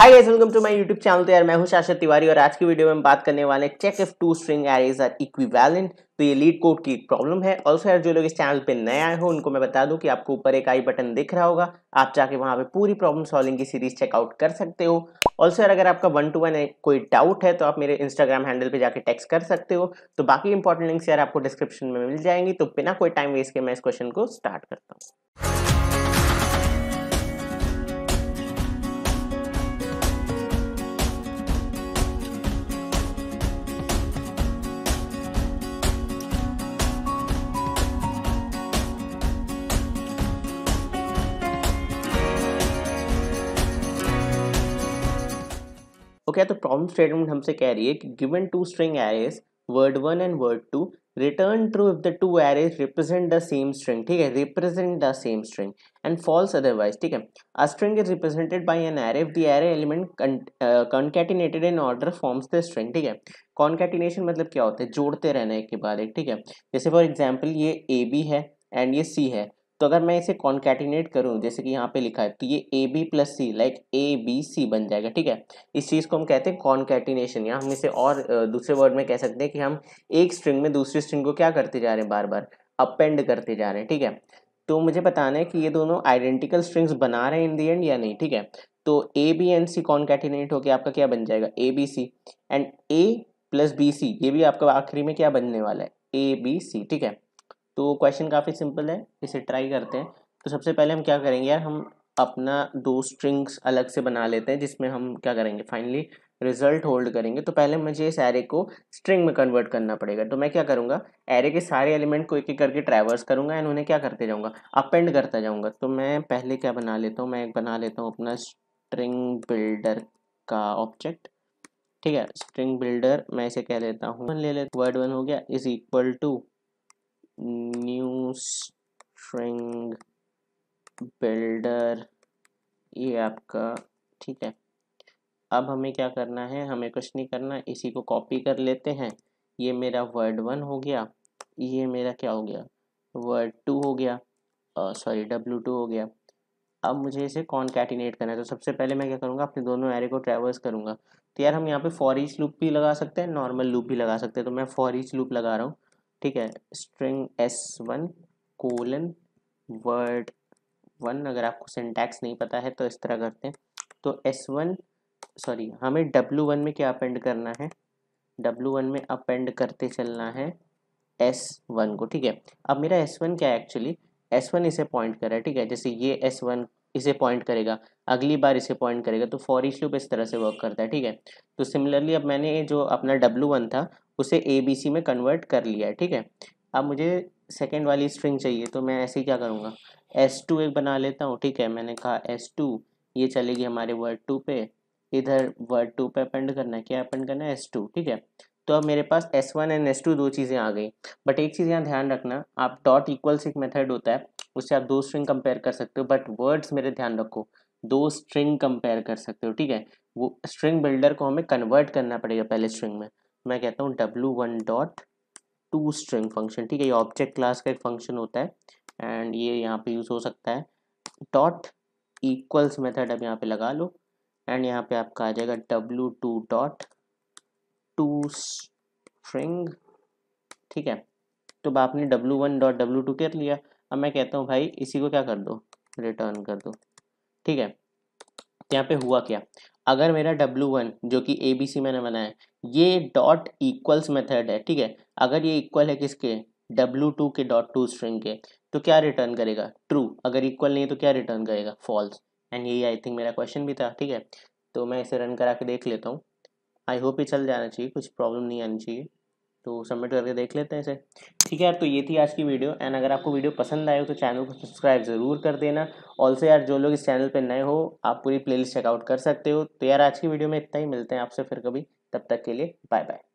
hi guys welcome to my YouTube channel तो यार मैं हूं शाश्वत तिवारी और आज की वीडियो में हम बात करने वाले check if two string arrays are equivalent तो ये लीड कोड की प्रॉब्लम है ऑल्सो यार जो लोग इस चैनल पे नए आए हो उनको मैं बता दूं कि आपको ऊपर एक आई बटन दिख रहा होगा आप जाके वहाँ पे पूरी प्रॉब्लम सॉल्विंग की सीरीज चेकआउट कर सकते हो ऑल्सो यार अगर आपका वन टू वन कोई डाउट है तो आप मेरे इंस्टाग्राम हैंडल पर जाकर टेक्स्ट कर सकते हो तो बाकी इंपॉर्टेंट लिंक्स यार आपको डिस्क्रिप्शन में मिल जाएंगी तो बिना कोई टाइम वेस्ट के मैं इस क्वेश्चन को स्टार्ट करता हूँ ओके तो प्रॉब्लम स्टेटमेंट हमसे कह रही है कि given two string arrays word one and word two return true if the two arrays represent the same string ठीक है represent the same string and false otherwise ठीक है a string is represented by an array if the array element concatenated in order forms the string ठीक है concatenation मतलब क्या होता है जोड़ते रहना एक के बाद एक ठीक है जैसे फॉर एग्जाम्पल ये ए बी है एंड ये सी है तो अगर मैं इसे कॉन्कैटिनेट करूँ जैसे कि यहाँ पे लिखा है तो ये A B plus C like A B C बन जाएगा ठीक है इस चीज़ को हम कहते हैं कॉन्कैटिनेशन या हम इसे और दूसरे वर्ड में कह सकते हैं कि हम एक स्ट्रिंग में दूसरी स्ट्रिंग को क्या करते जा रहे हैं बार बार अपेंड करते जा रहे हैं ठीक है तो मुझे बताना है कि ये दोनों आइडेंटिकल स्ट्रिंग्स बना रहे हैं इन दी एंड या नहीं ठीक है तो A B and C concatenate होकर आपका क्या बन जाएगा A B C and A plus B C ये भी आपका आखिरी में क्या बनने वाला है ए बी सी ठीक है तो क्वेश्चन काफ़ी सिंपल है इसे ट्राई करते हैं तो सबसे पहले हम क्या करेंगे यार हम अपना दो स्ट्रिंग्स अलग से बना लेते हैं जिसमें हम क्या करेंगे फाइनली रिजल्ट होल्ड करेंगे तो पहले मुझे इस एरे को स्ट्रिंग में कन्वर्ट करना पड़ेगा तो मैं क्या करूँगा एरे के सारे एलिमेंट को एक एक करके ट्रैवर्स करूँगा एंड उन्हें क्या करते जाऊँगा अपेंड करता जाऊँगा तो मैं पहले क्या बना लेता हूँ मैं एक बना लेता हूँ अपना स्ट्रिंग बिल्डर का ऑब्जेक्ट ठीक है स्ट्रिंग बिल्डर मैं इसे कह लेता हूँ ले लेता वर्ड वन हो गया is equal to new string builder ये आपका ठीक है अब हमें क्या करना है हमें कुछ नहीं करना इसी को कॉपी कर लेते हैं ये मेरा वर्ड वन हो गया ये मेरा क्या हो गया वर्ड टू हो गया सॉरी डब्ल्यू टू हो गया अब मुझे इसे कौन कैटिनेट करना है तो सबसे पहले मैं क्या करूँगा अपने दोनों एरे को ट्रेवल्स करूँगा तो यार हम यहाँ पे फॉर ईच लूप भी लगा सकते हैं नॉर्मल लूप भी लगा सकते हैं तो मैं फॉर ईच लूप लगा रहा हूँ ठीक है string S one colon word one अगर आपको सिंटैक्स नहीं पता है तो इस तरह करते हैं तो एस वन सॉरी हमें डब्लू वन में क्या अपेंड करना है डब्लू वन में अपेंड करते चलना है एस वन को ठीक है अब मेरा एस वन क्या है एक्चुअली एस वन इसे पॉइंट कर रहा है ठीक है जैसे ये एस वन इसे पॉइंट करेगा अगली बार इसे पॉइंट करेगा तो फॉर ईच लूप इस तरह से वर्क करता है ठीक है तो सिमिलरली अब मैंने जो अपना डब्ल्यू वन था उसे ए बी सी में कन्वर्ट कर लिया है ठीक है अब मुझे सेकेंड वाली स्ट्रिंग चाहिए तो मैं ऐसे ही क्या करूँगा एस टू एक बना लेता हूँ ठीक है मैंने कहा एस टू ये चलेगी हमारे वर्ड टू पे इधर वर्ड टू पे अपेंड करना है क्या अपेंड करना है एस टू ठीक है तो अब मेरे पास S one and S two दो चीज़ें आ गई बट एक चीज़ यहाँ ध्यान रखना आप डॉट इक्वल्स एक मेथड होता है उससे आप दो स्ट्रिंग कंपेयर कर सकते हो बट वर्ड्स मेरे ध्यान रखो दो स्ट्रिंग कंपेयर कर सकते हो ठीक है वो स्ट्रिंग बिल्डर को हमें कन्वर्ट करना पड़ेगा पहले स्ट्रिंग में मैं कहता हूँ W one dot to string function ठीक है ये ऑब्जेक्ट क्लास का एक फंक्शन होता है एंड ये यहाँ पे यूज़ हो सकता है डॉट इक्वल्स मेथड अब यहाँ पे लगा लो एंड यहाँ पे आपका आ जाएगा W two dot to string ठीक है तो आपने W one dot W two कर लिया अब मैं कहता हूँ भाई इसी को क्या कर दो रिटर्न कर दो ठीक है यहाँ पे हुआ क्या अगर मेरा डब्ल्यू वन जो कि ए बी सी मैंने बनाया ये डॉट इक्वल्स मेथड है ठीक है अगर ये इक्वल है किसके W2 टू के डॉट टू स्ट्रिंग के तो क्या रिटर्न करेगा ट्रू अगर इक्वल नहीं है तो क्या रिटर्न करेगा फॉल्स एंड यही आई थिंक मेरा क्वेश्चन भी था ठीक है तो मैं इसे रन करा के देख लेता हूँ आई होप ये चल जाना चाहिए कुछ प्रॉब्लम नहीं आनी चाहिए तो सबमिट करके देख लेते हैं इसे ठीक है यार तो ये थी आज की वीडियो एंड अगर आपको वीडियो पसंद आए हो तो चैनल को सब्सक्राइब ज़रूर कर देना ऑल्सो यार जो लोग इस चैनल पर नए हो आप पूरी प्लेलिस्ट चेकआउट कर सकते हो तो यार आज की वीडियो में इतना ही मिलते हैं आपसे फिर कभी तब तक के लिए बाय बाय